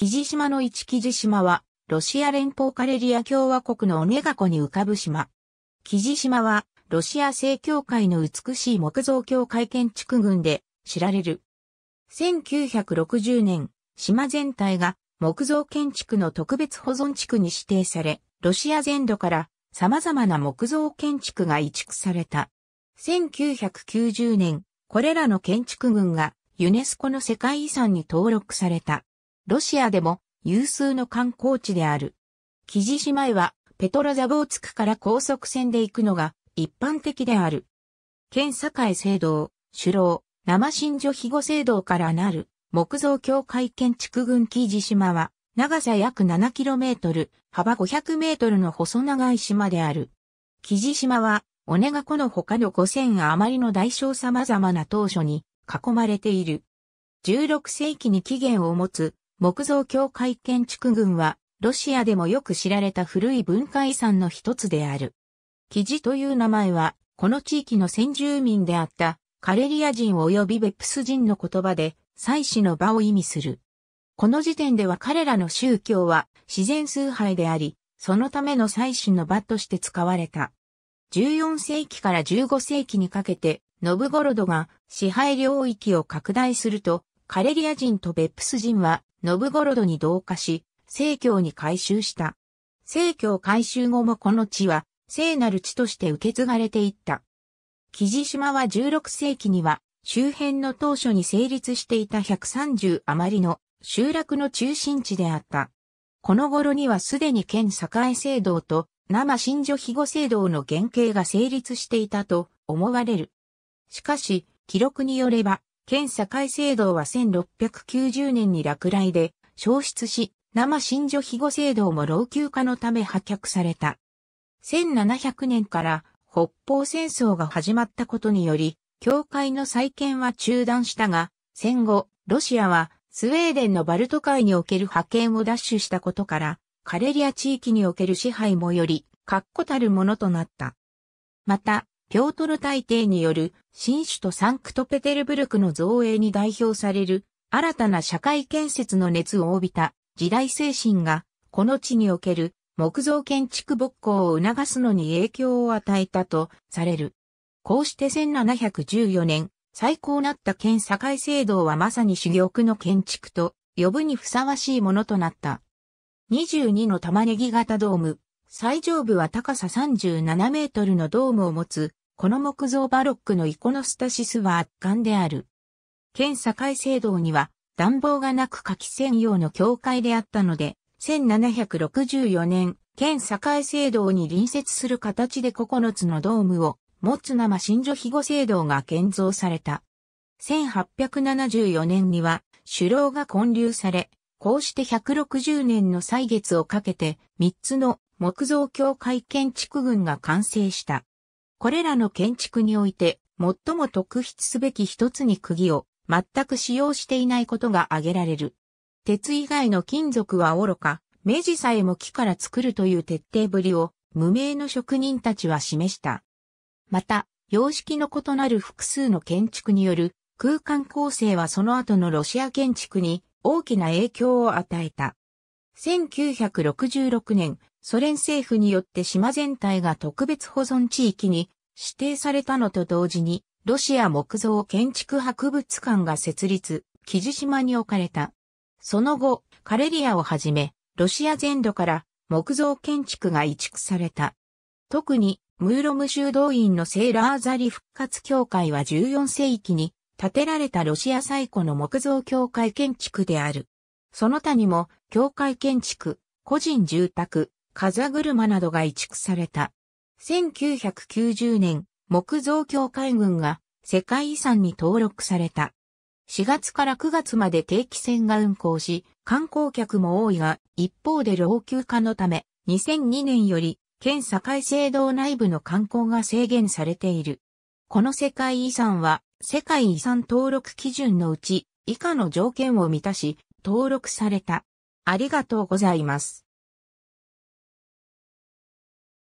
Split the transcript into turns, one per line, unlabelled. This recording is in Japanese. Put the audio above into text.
木地島の一木地島は、ロシア連邦カレリア共和国のオネガ湖に浮かぶ島。木地島は、ロシア正教会の美しい木造教会建築群で知られる。1960年、島全体が木造建築の特別保存地区に指定され、ロシア全土から様々な木造建築が移築された。1990年、これらの建築群がユネスコの世界遺産に登録された。ロシアでも有数の観光地である。木地島へはペトロザボーツクから高速船で行くのが一般的である。県境聖堂、首楼、生新所肥後聖堂からなる木造教会建築群木地島は長さ約 7km、幅 500m の細長い島である。木地島は、オネガ湖の他の5000余りの大小様々な当初に囲まれている。16世紀に起源を持つ木造教会建築群は、ロシアでもよく知られた古い文化遺産の一つである。キジという名前は、この地域の先住民であったカレリア人及びベプス人の言葉で、祭祀の場を意味する。この時点では彼らの宗教は自然崇拝であり、そのための祭祀の場として使われた。14世紀から15世紀にかけて、ノブゴロドが支配領域を拡大すると、カレリア人とベップス人はノブゴロドに同化し、聖教に改修した。聖教改修後もこの地は、聖なる地として受け継がれていった。木地島は16世紀には、周辺の当初に成立していた130余りの集落の中心地であった。この頃にはすでに県栄聖堂と生新女肥後聖堂の原型が成立していたと思われる。しかし、記録によれば、県境制度は1690年に落雷で消失し、生新女肥後制度も老朽化のため破却された。1700年から北方戦争が始まったことにより、教会の再建は中断したが、戦後、ロシアはスウェーデンのバルト海における派遣を奪取したことから、カレリア地域における支配もより、確固たるものとなった。また、ピョートル大帝による新首都サンクトペテルブルクの造営に代表される新たな社会建設の熱を帯びた時代精神がこの地における木造建築勃興を促すのに影響を与えたとされる。こうして1714年、最高なった県境制度はまさに行玉の建築と呼ぶにふさわしいものとなった。22の玉ねぎ型ドーム、最上部は高さ37メートルのドームを持つ、この木造バロックのイコノスタシスは圧巻である。県境聖堂には暖房がなく夏季専用の教会であったので、1764年、県境聖堂に隣接する形で9つのドームを持つ生新女肥後聖堂が建造された。1874年には、首脳が建立され、こうして160年の歳月をかけて3つの木造教会建築群が完成した。これらの建築において最も特筆すべき一つに釘を全く使用していないことが挙げられる。鉄以外の金属は愚か、目地さえも木から作るという徹底ぶりを無名の職人たちは示した。また、様式の異なる複数の建築による空間構成はその後のロシア建築に大きな影響を与えた。1966年、ソ連政府によって島全体が特別保存地域に指定されたのと同時に、ロシア木造建築博物館が設立、木地島に置かれた。その後、カレリアをはじめ、ロシア全土から木造建築が移築された。特に、ムーロム修道院のセーラーザリ復活協会は14世紀に建てられたロシア最古の木造教会建築である。その他にも、教会建築、個人住宅、風車などが移築された。1990年、木造教会群が世界遺産に登録された。4月から9月まで定期船が運行し、観光客も多いが、一方で老朽化のため、2002年より、県境制度内部の観光が制限されている。この世界遺産は、世界遺産登録基準のうち以下の条件を満たし登録された。ありがとうございます。